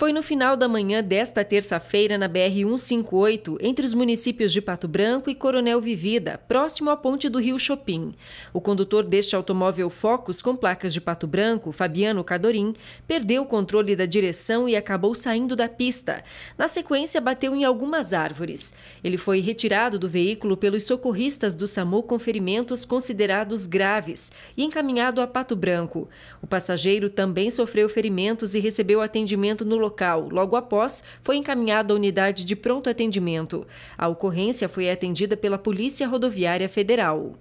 Foi no final da manhã desta terça-feira na BR-158, entre os municípios de Pato Branco e Coronel Vivida, próximo à ponte do Rio Chopin. O condutor deste automóvel Focus com placas de Pato Branco, Fabiano Cadorim, perdeu o controle da direção e acabou saindo da pista. Na sequência, bateu em algumas árvores. Ele foi retirado do veículo pelos socorristas do SAMU com ferimentos considerados graves e encaminhado a Pato Branco. O passageiro também sofreu ferimentos e recebeu atendimento no local local. Logo após, foi encaminhado à unidade de pronto atendimento. A ocorrência foi atendida pela Polícia Rodoviária Federal.